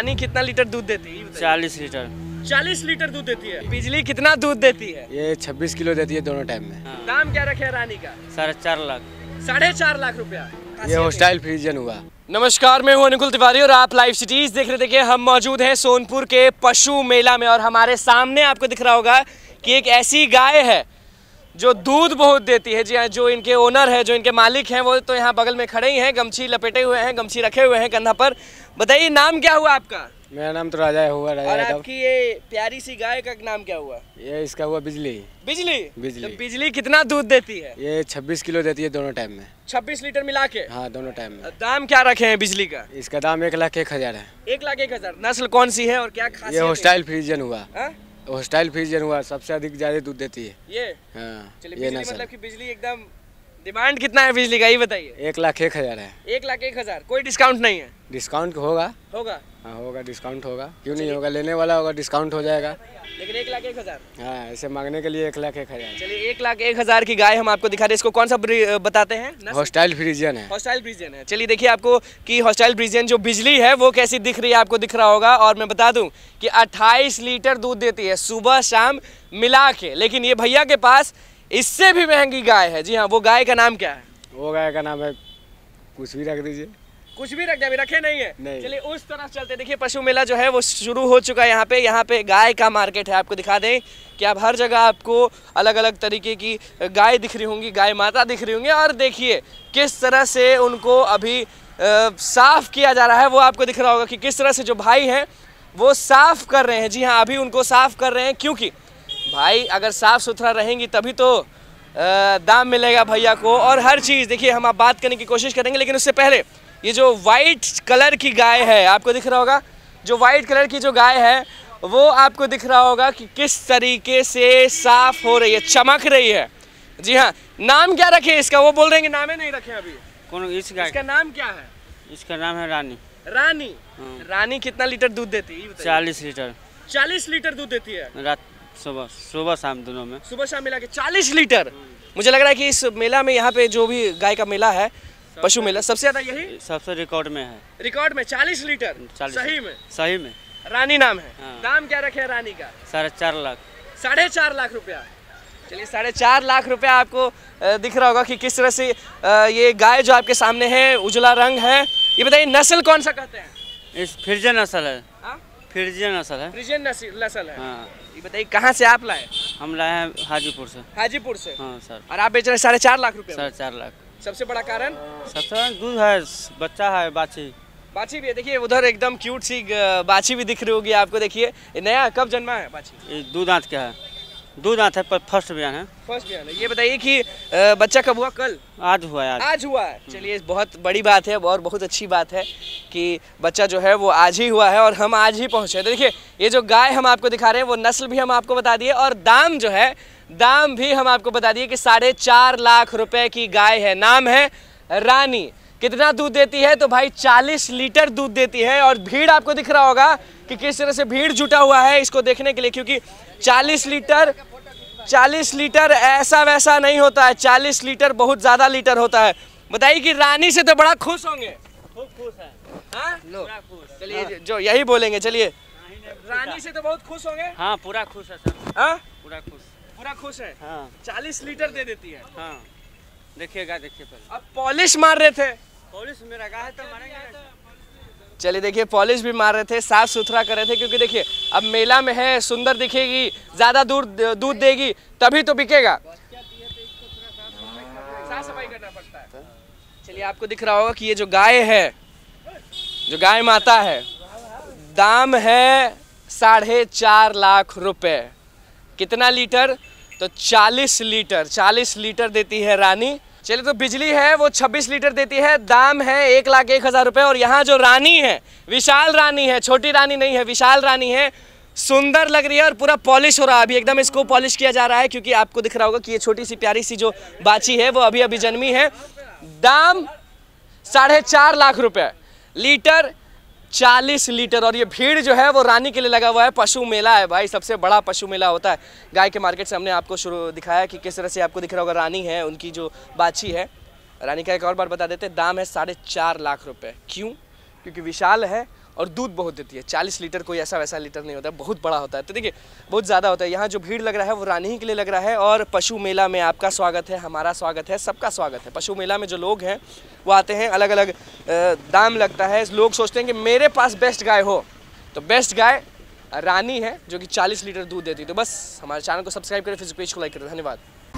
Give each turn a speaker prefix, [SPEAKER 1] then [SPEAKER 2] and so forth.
[SPEAKER 1] रानी कितना लीटर दूध देती है चालीस लीटर चालीस लीटर दूध देती है बिजली
[SPEAKER 2] कितना दूध देती है ये छब्बीस किलो देती है दोनों टाइम में
[SPEAKER 1] हाँ। दाम क्या रखे रानी का
[SPEAKER 2] साढ़े चार लाख
[SPEAKER 1] साढ़े चार लाख रूपया
[SPEAKER 2] ये होस्टाइल फ्रीजन हुआ नमस्कार मैं हूं अनुकुल तिवारी और
[SPEAKER 1] आप लाइव सिटीज देख रहे देखिए हम मौजूद हैं सोनपुर के पशु मेला में और हमारे सामने आपको दिख रहा होगा कि एक ऐसी गाय है जो दूध बहुत देती है जी हाँ जो इनके ओनर है जो इनके मालिक हैं वो तो यहाँ बगल में खड़े ही हैं गमछी लपेटे हुए हैं गमछी रखे हुए हैं कंधा पर बताइए नाम क्या हुआ आपका
[SPEAKER 2] मेरा नाम तो राजा हुआ राजा और आपकी
[SPEAKER 1] ये प्यारी सी गाय का नाम क्या हुआ
[SPEAKER 2] ये इसका हुआ बिजली
[SPEAKER 1] बिजली बिजली तो
[SPEAKER 2] बिजली कितना दूध देती है ये छब्बीस किलो देती है दोनों टाइम में
[SPEAKER 1] छब्बीस लीटर मिला के
[SPEAKER 2] हाँ दोनों टाइम में दाम क्या रखे हैं बिजली का इसका दाम एक लाख एक हजार है
[SPEAKER 1] एक लाख एक हजार नस्ल कौन सी है और क्या ये हॉस्टाइल फ्रीजन हुआ हाँ?
[SPEAKER 2] हॉस्टाइल फ्रीजन हुआ सबसे अधिक ज्यादा दूध देती है ये हाँ, ये मतलब
[SPEAKER 1] कि बिजली एकदम
[SPEAKER 2] डिमांड कितना है बिजली का ये बताइए एक लाख एक हजार है
[SPEAKER 1] एक लाख एक हजार कोई डिस्काउंट
[SPEAKER 2] नहीं है डिस्काउंट होगा होगा हाँ होगा डिस्काउंट होगा क्यों अच्छा, नहीं होगा लेने वाला होगा डिस्काउंट हो जाएगा
[SPEAKER 1] लेकिन एक लाख एक हजार
[SPEAKER 2] हाँ ऐसे मांगने के लिए एक लाख एक हजार
[SPEAKER 1] चलिए एक लाख एक हजार
[SPEAKER 2] की गाय हम आपको दिखा रहे हैं इसको कौन सा
[SPEAKER 1] बताते हैं
[SPEAKER 2] हॉस्टाइल फ्रीजियन है
[SPEAKER 1] हॉस्टाइल फ्रीजियन है चलिए देखिए आपको कि हॉस्टाइल फ्रीजियन जो बिजली है वो कैसी दिख रही है आपको दिख रहा होगा और मैं बता दूँ की अट्ठाईस लीटर दूध देती है सुबह शाम मिला के लेकिन ये भैया के पास इससे भी महंगी गाय है जी हाँ वो गाय का नाम क्या है
[SPEAKER 2] वो गाय का नाम है कुछ भी रख दीजिए
[SPEAKER 1] कुछ भी रख रखे नहीं है नहीं चलिए उस तरफ चलते देखिए पशु मेला जो है वो शुरू हो चुका है यहाँ पे यहाँ पे गाय का मार्केट है आपको दिखा दें कि आप हर जगह आपको अलग अलग तरीके की गाय दिख रही होंगी गाय माता दिख रही होंगी और देखिए किस तरह से उनको अभी साफ़ किया जा रहा है वो आपको दिख रहा होगा कि किस तरह से जो भाई हैं वो साफ़ कर रहे हैं जी हाँ अभी उनको साफ़ कर रहे हैं क्योंकि भाई अगर साफ़ सुथरा रहेंगी तभी तो दाम मिलेगा भैया को और हर चीज़ देखिए हम आप बात करने की कोशिश करेंगे लेकिन उससे पहले ये जो वाइट कलर की गाय है आपको दिख रहा होगा जो वाइट कलर की जो गाय है वो आपको दिख रहा होगा कि किस तरीके से साफ हो रही है चमक रही है जी हाँ नाम क्या रखे इसका वो बोल रहे हैं नामे नहीं रखे अभी
[SPEAKER 2] कौन इस गाय इसका नाम क्या है इसका नाम है रानी रानी हाँ।
[SPEAKER 1] रानी कितना लीटर दूध देती है
[SPEAKER 2] चालीस लीटर
[SPEAKER 1] चालीस लीटर दूध देती है सुबह सुबह शाम दोनों में सुबह शाम मिला के चालीस लीटर हाँ। मुझे लग रहा है कि इस मेला में यहाँ पे जो भी गाय का मेला है पशु मेला सबसे ज्यादा यही सबसे रिकॉर्ड में है रिकॉर्ड में चालीस लीटर सही में सही में रानी नाम है नाम हाँ। क्या रखे रानी का साढ़े चार लाख साढ़े चार लाख रुपया चलिए साढ़े चार लाख रुपया आपको दिख रहा होगा कि किस तरह से ये गाय जो आपके सामने है उजला रंग है ये बताइए नस्ल कौन सा कहते
[SPEAKER 2] हैं इस फिरजे नस्ल है फ्रिजियन नस्ल है फ्रिजियन नस्ल है हाँ।
[SPEAKER 1] ये बताइए कहाँ से आप लाए
[SPEAKER 2] हम लाए हैं हाजीपुर से हाजीपुर से हाँ सर
[SPEAKER 1] और आप बेच रहे हैं साढ़े चार लाख रुपए साढ़े चार लाख सबसे बड़ा कारण
[SPEAKER 2] सबसे दूध है बच्चा है बाछी
[SPEAKER 1] बाछी भी है देखिए उधर एकदम क्यूट सी बाछी भी दिख रही होगी आपको देखिए नया कब जन्मा है बाछी दूध आँच का है दो दांत है पर फर्स्ट बयान है फर्स्ट बयान है ये बताइए कि बच्चा कब हुआ कल आज हुआ है आज, आज हुआ है हम्म। चलिए बहुत बड़ी बात है और बहुत अच्छी बात है कि बच्चा जो है वो आज ही हुआ है और हम आज ही पहुँचे तो देखिए ये जो गाय हम आपको दिखा रहे हैं वो नस्ल भी हम आपको बता दिए और दाम जो है दाम भी हम आपको बता दिए कि साढ़े लाख रुपये की गाय है नाम है रानी कितना दूध देती है तो भाई चालीस लीटर दूध देती है और भीड़ आपको दिख रहा होगा कि किस तरह से भीड़ जुटा हुआ है इसको देखने के लिए क्योंकि 40 लीटर 40 लीटर ऐसा वैसा नहीं होता है 40 लीटर बहुत ज़्यादा लीटर होता है बताइए कि रानी से तो बड़ा खुश होंगे खूब खुश है हाँ? लो चलिए हाँ। जो यही बोलेंगे चलिए रानी से तो बहुत खुश होंगे हाँ पूरा खुश है सर हाँ? पूरा खुश पूरा खुश है हाँ चालीस लीटर दे देती है हाँ देखिएगा देखिए पहले अब पॉलिश मार रहे थे
[SPEAKER 2] पॉलिश मेरा गाय तो मारेंगे
[SPEAKER 1] चलिए देखिए पॉलिश भी मार रहे थे साफ सुथरा कर रहे थे क्योंकि देखिए अब मेला में है सुंदर दिखेगी ज़्यादा दूध दूध देगी तभी तो बिकेगा साफ सफाई करना पड़ता है चलिए आपको दिख रहा होगा कि ये जो गाय है जो गाय माता है दाम है साढ़े चार लाख रुपए कितना लीटर तो चालीस लीटर चालीस लीटर देती है रानी चलिए तो बिजली है वो 26 लीटर देती है दाम है एक लाख एक हज़ार रुपये और यहाँ जो रानी है विशाल रानी है छोटी रानी नहीं है विशाल रानी है सुंदर लग रही है और पूरा पॉलिश हो रहा है अभी एकदम इसको पॉलिश किया जा रहा है क्योंकि आपको दिख रहा होगा कि ये छोटी सी प्यारी सी जो बाची है वो अभी अभी जन्मी है दाम साढ़े चार लाख रुपये लीटर चालीस लीटर और ये भीड़ जो है वो रानी के लिए लगा हुआ है पशु मेला है भाई सबसे बड़ा पशु मेला होता है गाय के मार्केट से हमने आपको शुरू दिखाया कि किस तरह से आपको दिख रहा होगा रानी है उनकी जो बाछी है रानी का एक और बार बता देते दाम है साढ़े चार लाख रुपये क्यों क्योंकि विशाल है और दूध बहुत देती है चालीस लीटर कोई ऐसा वैसा लीटर नहीं होता बहुत बड़ा होता है तो देखिए बहुत ज़्यादा होता है यहाँ जो भीड़ लग रहा है वो रानी ही के लिए लग रहा है और पशु मेला में आपका स्वागत है हमारा स्वागत है सबका स्वागत है पशु मेला में जो लोग हैं वो आते हैं अलग अलग दाम लगता है लोग सोचते हैं कि मेरे पास बेस्ट गाय हो तो बेस्ट गाय रानी है जो कि 40 लीटर दूध देती है तो बस हमारे चैनल को सब्सक्राइब करें फिर पेज को लाइक करें धन्यवाद